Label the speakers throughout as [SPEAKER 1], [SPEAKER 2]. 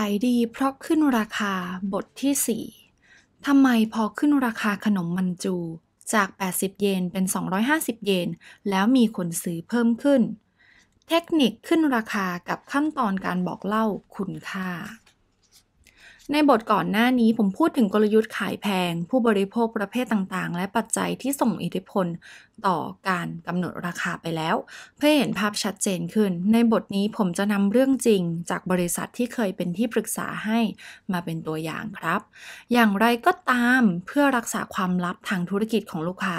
[SPEAKER 1] ายดีเพราะขึ้นราคาบทที่ 4 ทำไมพอขึ้นราคาขนมมันจูจาก 80 เยน เป็น 250 เยน แล้วมีคนซื้อเพิ่มขึ้น เทคนิคขึ้นราคากับขั้นตอนการบอกเล่า คุณค่าในบทก่อนหน้านี้ผมพูดถึงกลยุทธ์ขายแพง ผู้บริโภคประเภทต่าง ๆ และปัจจัยที่ส่งอิทธิพลต่อการกำหนดราคาไปแล้ว เพื่อเห็นภาพชัดเจนขึ้น ในบทนี้ผมจะนำเรื่องจริงจากบริษัทที่เคยเป็นที่ปรึกษาให้มาเป็นตัวอย่างครับ อย่างไรก็ตามเพื่อรักษาความลับทางธุรกิจของลูกค้า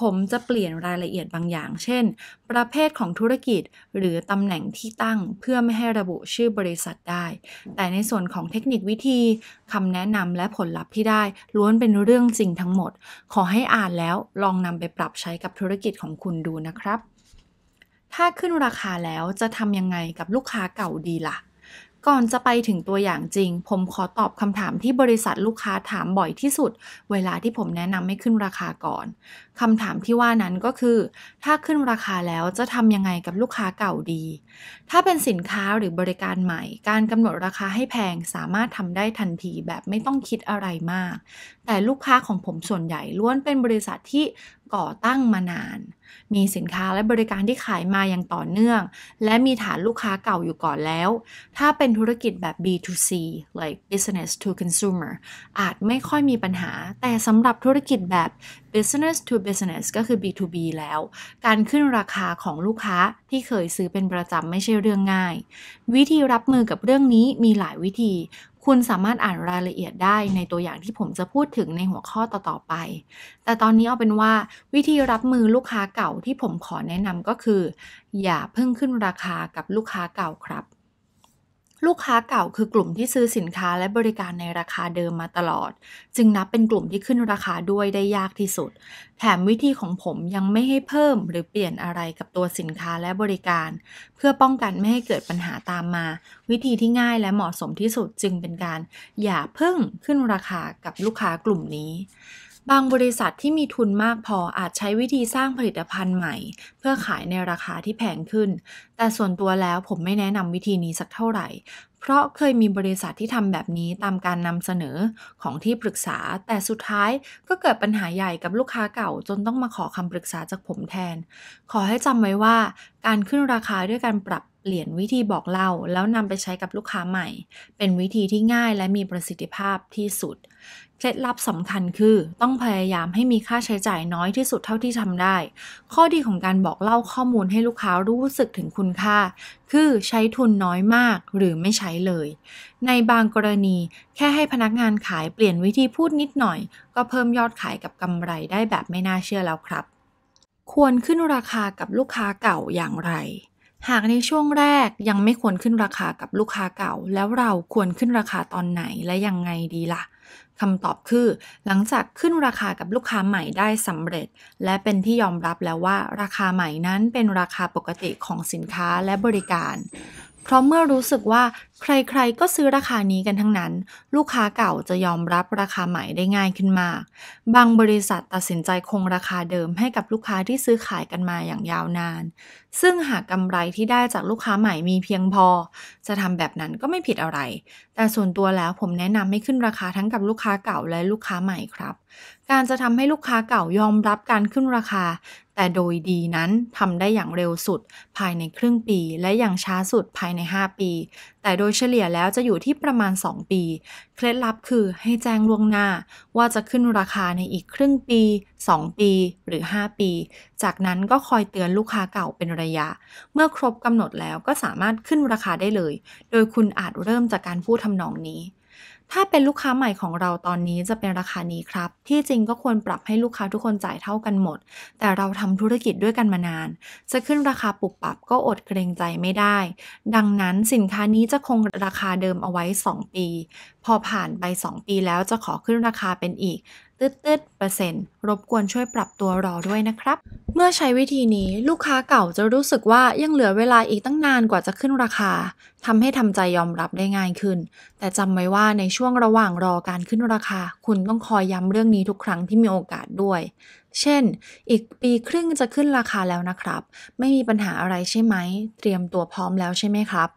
[SPEAKER 1] ผมจะเปลี่ยนรายละเอียดบางอย่าง เช่น ประเภทของธุรกิจ หรือตำแหน่งที่ตั้งเพื่อไม่ให้ระบุชื่อบริษัทได้ แต่ในส่วนของเทคนิควิธีีคำแนะนำและผลลัพธ์ที่ได้ล้วนเป็นเรื่องจริงทั้งหมด ขอให้อ่านแล้วลองนำไปปรับใช้กับธุรกิจของคุณดูนะครับ ถ้าขึ้นราคาแล้วจะทำยังไงกับลูกค้าเก่าดีละ่ะก่อนจะไปถึงตัวอย่างจริง ผมขอตอบคำถามที่บริษัทลูกค้าถามบ่อยที่สุด เวลาที่ผมแนะนำให้ขึ้นราคาก่อนคำถามที่ว่านั้นก็คือ ถ้าขึ้นราคาแล้วจะทำยังไงกับลูกค้าเก่าดี ถ้าเป็นสินค้าหรือบริการใหม่ การกำหนดราคาให้แพงสามารถทำได้ทันทีแบบไม่ต้องคิดอะไรมาก แต่ลูกค้าของผมส่วนใหญ่ ล้วนเป็นบริษัทที่ก่อตั้งมานาน มีสินค้าและบริการที่ขายมาอย่างต่อเนื่อง และมีฐานลูกค้าเก่าอยู่ก่อนแล้ว ถ้าเป็นธุรกิจแบบ B2C like business to consumer อาจไม่ค่อยมีปัญหา แต่สำหรับธุรกิจแบบ business to business ก็คือ B2B แล้ว การขึ้นราคาของลูกค้าที่เคยซื้อเป็นประจำไม่ใช่เรื่องง่าย วิธีรับมือกับเรื่องนี้มีหลายวิธีคุณสามารถอ่านรายละเอียดได้ในตัวอย่างที่ผมจะพูดถึงในหัวข้อต่อ ๆ ไป แต่ตอนนี้เอาเป็นว่าวิธีรับมือลูกค้าเก่าที่ผมขอแนะนำก็คือ อย่าเพิ่งขึ้นราคากับลูกค้าเก่าครับลูกค้าเก่าคือกลุ่มที่ซื้อสินค้าและบริการในราคาเดิมมาตลอด จึงนับเป็นกลุ่มที่ขึ้นราคาด้วยได้ยากที่สุดแถมวิธีของผมยังไม่ให้เพิ่มหรือเปลี่ยนอะไรกับตัวสินค้าและบริการ เพื่อป้องกันไม่ให้เกิดปัญหาตามมา วิธีที่ง่ายและเหมาะสมที่สุดจึงเป็นการอย่าเพิ่งขึ้นราคากับลูกค้ากลุ่มนี้บางบริษัทที่มีทุนมากพออาจใช้วิธีสร้างผลิตภัณฑ์ใหม่ เพื่อขายในราคาที่แพงขึ้น แต่ส่วนตัวแล้วผมไม่แนะนำวิธีนี้สักเท่าไหร่เพราะเคยมีบริษัทที่ทำแบบนี้ตามการนำเสนอของที่ปรึกษา แต่สุดท้ายก็เกิดปัญหาใหญ่กับลูกค้าเก่าจนต้องมาขอคำปรึกษาจากผมแทน ขอให้จำไว้ว่า การขึ้นราคาด้วยการปรับเปลี่ยนวิธีบอกเล่า แล้วนำไปใช้กับลูกค้าใหม่ เป็นวิธีที่ง่ายและมีประสิทธิภาพที่สุดเคล็ดลับสำคัญคือต้องพยายามให้มีค่าใช้จ่ายน้อยที่สุดเท่าที่ทำได้ ข้อดีของการบอกเล่าข้อมูลให้ลูกค้ารู้สึกถึงคุณค่าคือใช้ทุนน้อยมากหรือไม่ใช้เลย ในบางกรณีแค่ให้พนักงานขายเปลี่ยนวิธีพูดนิดหน่อย ก็เพิ่มยอดขายกับกำไรได้แบบไม่น่าเชื่อแล้วครับ ควรขึ้นราคากับลูกค้าเก่าอย่างไรหากในช่วงแรกยังไม่ควรขึ้นราคากับลูกค้าเก่า แล้วเราควรขึ้นราคาตอนไหนและยังไงดีละ่ะคำตอบคือ หลังจากขึ้นราคากับลูกค้าใหม่ได้สำเร็จ และเป็นที่ยอมรับแล้วว่า ราคาใหม่นั้นเป็นราคาปกติของสินค้าและบริการเพราะเมื่อรู้สึกว่าใครๆ ก็ซื้อราคานี้กันทั้งนั้น ลูกค้าเก่าจะยอมรับราคาใหม่ได้ง่ายขึ้นมาก บางบริษัทตัดสินใจคงราคาเดิมให้กับลูกค้าที่ซื้อขายกันมาอย่างยาวนาน ซึ่งหากกำไรที่ได้จากลูกค้าใหม่มีเพียงพอ จะทำแบบนั้นก็ไม่ผิดอะไร แต่ส่วนตัวแล้วผมแนะนำให้ขึ้นราคาทั้งกับลูกค้าเก่าและลูกค้าใหม่ครับการจะทำให้ลูกค้าเก่ายอมรับการขึ้นราคา แต่โดยดีนั้นทำได้อย่างเร็วสุด ภายในครึ่งปี และอย่างช้าสุดภายใน 5 ปี แต่โดยเฉลี่ยแล้วจะอยู่ที่ประมาณ 2 ปี เคล็ดลับคือให้แจ้งล่วงหน้า ว่าจะขึ้นราคาในอีกครึ่งปี 2 ปีหรือ 5 ปี จากนั้นก็คอยเตือนลูกค้าเก่าเป็นระยะ เมื่อครบกำหนดแล้วก็สามารถขึ้นราคาได้เลย โดยคุณอาจเริ่มจากการพูดทำนองนี้ถ้าเป็นลูกค้าใหม่ของเราตอนนี้จะเป็นราคานี้ครับ ที่จริงก็ควรปรับให้ลูกค้าทุกคนจ่ายเท่ากันหมด แต่เราทำธุรกิจด้วยกันมานาน จะขึ้นราคาปรับปรับก็อดเกรงใจไม่ได้ ดังนั้นสินค้านี้จะคงราคาเดิมเอาไว้ 2 ปี พอผ่านไป 2 ปีแล้วจะขอขึ้นราคาเป็นอีกตืดตืดเปอร์เซ็นต์รบกวนช่วยปรับตัวรอด้วยนะครับ เมื่อใช้วิธีนี้ลูกค้าเก่าจะรู้สึกว่ายังเหลือเวลาอีกตั้งนานกว่าจะขึ้นราคาทำให้ทำใจยอมรับได้ง่ายขึ้น แต่จำไว้ว่าในช่วงระหว่างรอการขึ้นราคาคุณต้องคอยย้ำเรื่องนี้ทุกครั้งที่มีโอกาสด้วย เช่น อีกปีครึ่งจะขึ้นราคาแล้วนะครับ ไม่มีปัญหาอะไรใช่ไหม เตรียมตัวพร้อมแล้วใช่ไหมครับ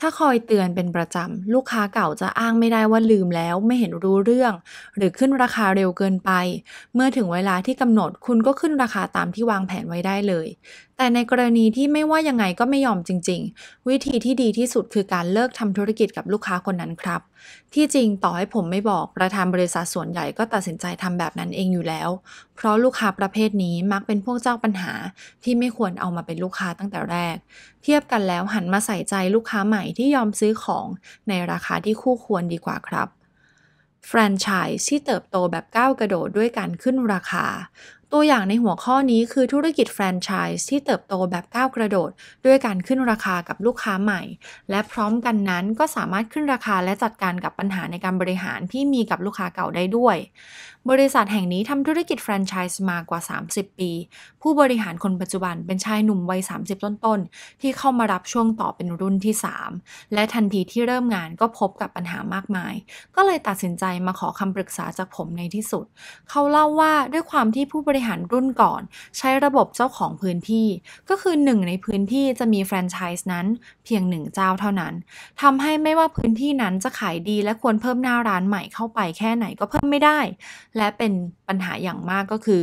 [SPEAKER 1] ถ้าคอยเตือนเป็นประจำ ลูกค้าเก่าจะอ้างไม่ได้ว่าลืมแล้วไม่เห็นรู้เรื่อง หรือขึ้นราคาเร็วเกินไป เมื่อถึงเวลาที่กำหนด คุณก็ขึ้นราคาตามที่วางแผนไว้ได้เลยแต่ในกรณีที่ไม่ว่ายังไงก็ไม่ยอมจริง ๆ วิธีที่ดีที่สุดคือการเลิกทำธุรกิจกับลูกค้าคนนั้นครับ ที่จริงต่อให้ผมไม่บอก ประธานบริษัทส่วนใหญ่ก็ตัดสินใจทำแบบนั้นเองอยู่แล้ว เพราะลูกค้าประเภทนี้มักเป็นพวกเจ้าปัญหาที่ไม่ควรเอามาเป็นลูกค้าตั้งแต่แรก เทียบกันแล้วหันมาใส่ใจลูกค้าใหม่ที่ยอมซื้อของในราคาที่คู่ควรดีกว่าครับแฟรนไชส์ที่เติบโตแบบก้าวกระโดดด้วยการขึ้นราคาตัวอย่างในหัวข้อนี้คือธุรกิจแฟรนไชส์ที่เติบโตแบบก้าวกระโดด ด้วยการขึ้นราคากับลูกค้าใหม่ และพร้อมกันนั้นก็สามารถขึ้นราคาและจัดการกับปัญหาในการบริหารที่มีกับลูกค้าเก่าได้ด้วยบริษัทแห่งนี้ทำธุรกิจแฟรนไชส์มากว่า 30 ปี ผู้บริหารคนปัจจุบันเป็นชายหนุ่มวัย30 ต้น ๆ ที่เข้ามารับช่วงต่อเป็นรุ่นที่ 3 และทันทีที่เริ่มงานก็พบกับปัญหามากมาย ก็เลยตัดสินใจมาขอคำปรึกษาจากผมในที่สุด เขาเล่าว่าด้วยความที่ผู้บริหารรุ่นก่อน ใช้ระบบเจ้าของพื้นที่ ก็คือหนึ่งในพื้นที่จะมีแฟรนไชส์นั้น เพียงหนึ่งเจ้าเท่านั้นทำให้ไม่ว่าพื้นที่นั้นจะขายดีและควรเพิ่มหน้าร้านใหม่เข้าไป แค่ไหนก็เพิ่มไม่ได้และเป็นปัญหาอย่างมากก็คือ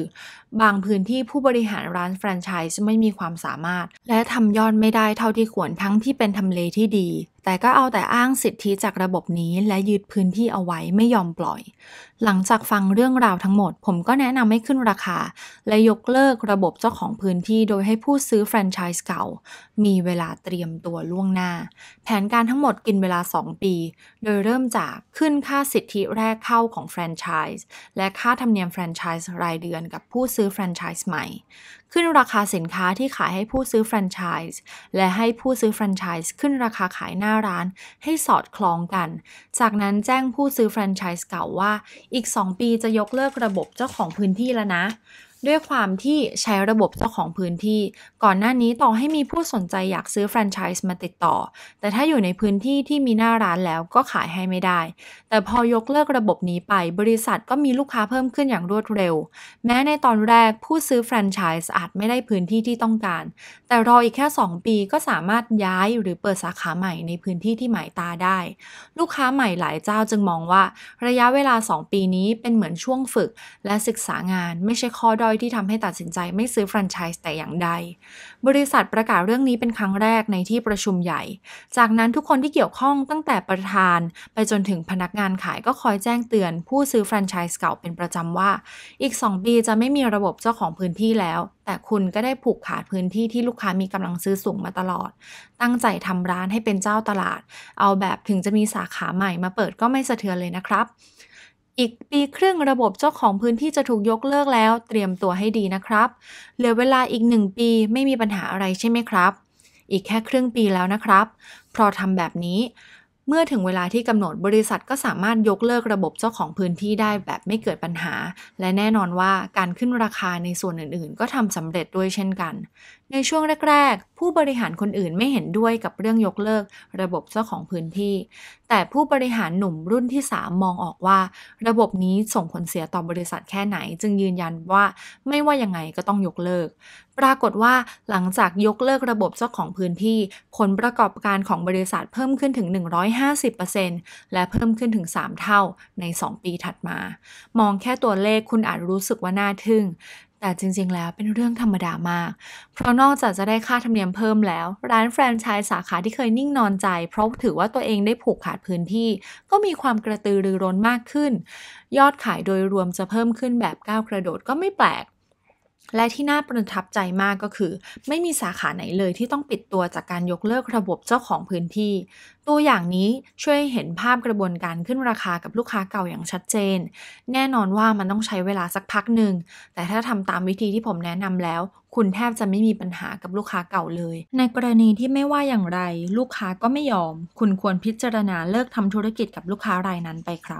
[SPEAKER 1] บางพื้นที่ผู้บริหารร้านแฟรนไชส์ไม่มีความสามารถ และทำยอดไม่ได้เท่าที่ควรทั้งที่เป็นทำเลที่ดีแต่ก็เอาแต่อ้างสิทธิจากระบบนี้ และยึดพื้นที่เอาไว้ไม่ยอมปล่อย หลังจากฟังเรื่องราวทั้งหมด ผมก็แนะนำให้ขึ้นราคา และยกเลิกระบบเจ้าของพื้นที่โดยให้ผู้ซื้อแฟรนไชส์เก่า มีเวลาเตรียมตัวล่วงหน้า แผนการทั้งหมดกินเวลา 2 ปี โดยเริ่มจากขึ้นค่าสิทธิแรกเข้าของแฟรนไชส์และค่าธรรมเนียมแฟรนไชส์รายเดือนกับผู้ซื้อแฟรนไชส์ใหม่ขึ้นราคาสินค้าที่ขายให้ผู้ซื้อแฟรนไชส์และให้ผู้ซื้อแฟรนไชส์ขึ้นราคาขายหน้าาร้านให้สอดคล้องกัน จากนั้นแจ้งผู้ซื้อแฟรนไชส์เก่าว่าอีก 2 ปีจะยกเลิกระบบเจ้าของพื้นที่แล้วนะด้วยความที่ใช้ระบบเจ้าของพื้นที่ ก่อนหน้านี้ต่อให้มีผู้สนใจอยากซื้อแฟรนไชส์มาติดต่อ แต่ถ้าอยู่ในพื้นที่ที่มีหน้าร้านแล้วก็ขายให้ไม่ได้ แต่พอยกเลิกระบบนี้ไปบริษัทก็มีลูกค้าเพิ่มขึ้นอย่างรวดเร็วแม้ในตอนแรกผู้ซื้อแฟรนไชส์อาจไม่ได้พื้นที่ที่ต้องการ แต่รออีกแค่ 2 ปีก็สามารถย้ายหรือเปิดสาขาใหม่ในพื้นที่ที่หมายตาได้ ลูกค้าใหม่หลายเจ้าจึงมองว่า ระยะเวลา 2 ปีนี้เป็นเหมือนช่วงฝึก และศึกษางานไม่ใช่ข้อด้อยอยที่ทำให้ตัดสินใจไม่ซื้อแฟรนไชส์แต่อย่างใด บริษัทประกาศเรื่องนี้เป็นครั้งแรกในที่ประชุมใหญ่ จากนั้นทุกคนที่เกี่ยวข้องตั้งแต่ประธานไปจนถึงพนักงานขายก็คอยแจ้งเตือนผู้ซื้อแฟรนไชส์เก่าเป็นประจำว่า อีก 2 ปีจะไม่มีระบบเจ้าของพื้นที่แล้ว แต่คุณก็ได้ผูกขาดพื้นที่ที่ลูกค้ามีกำลังซื้อสูงมาตลอด ตั้งใจทำร้านให้เป็นเจ้าตลาด เอาแบบถึงจะมีสาขาใหม่มาเปิดก็ไม่สะเทือนเลยนะครับอีกปีครึ่งระบบเจ้าของพื้นที่จะถูกยกเลิกแล้วเตรียมตัวให้ดีนะครับเหลือเวลาอีกหนึ่งปีไม่มีปัญหาอะไรใช่ไหมครับ อีกแค่ครึ่งปีแล้วนะครับ พอทำแบบนี้ เมื่อถึงเวลาที่กำหนดบริษัทก็สามารถยกเลิกระบบเจ้าของพื้นที่ได้แบบไม่เกิดปัญหา และแน่นอนว่าการขึ้นราคาในส่วนอื่นๆ ก็ทำสำเร็จด้วยเช่นกัน ในช่วงแรก ๆ ผู้บริหารคนอื่นไม่เห็นด้วยกับเรื่องยกเลิก ระบบเจ้าของพื้นที่แต่ผู้บริหารหนุ่มรุ่นที่ 3 มองออกว่า ระบบนี้ส่งผลเสียต่อบริษัทแค่ไหนจึงยืนยันว่าไม่ว่ายังไงก็ต้องยกเลิก ปรากฏว่าหลังจากยกเลิกระบบเจ้าของพื้นที่ผลประกอบการของบริษัทเพิ่มขึ้นถึง 150%และเพิ่มขึ้นถึง 3 เท่าใน 2 ปีถัดมา มองแค่ตัวเลขคุณอาจรู้สึกว่าน่าทึ่งแต่จริงๆ แล้วเป็นเรื่องธรรมดามาก เพราะนอกจากจะได้ค่าธรรมเนียมเพิ่มแล้ว ร้านแฟรนไชส์สาขาที่เคยนิ่งนอนใจ เพราะถือว่าตัวเองได้ผูกขาดพื้นที่ ก็มีความกระตือรือร้นมากขึ้น ยอดขายโดยรวมจะเพิ่มขึ้นแบบก้าวกระโดดก็ไม่แปลกและที่น่าประทับใจมากก็คือ ไม่มีสาขาไหนเลยที่ต้องปิดตัวจากการยกเลิกระบบเจ้าของพื้นที่ ตัวอย่างนี้ช่วยเห็นภาพกระบวนการขึ้นราคากับลูกค้าเก่าอย่างชัดเจน แน่นอนว่ามันต้องใช้เวลาสักพักหนึ่งแต่ถ้าทำตามวิธีที่ผมแนะนำแล้ว คุณแทบจะไม่มีปัญหากับลูกค้าเก่าเลย ในกรณีที่ไม่ว่าอย่างไร ลูกค้าก็ไม่ยอม คุณควรพิจารณาเลิกทำธุรกิจกับลูกค้ารายนั้นไปครับ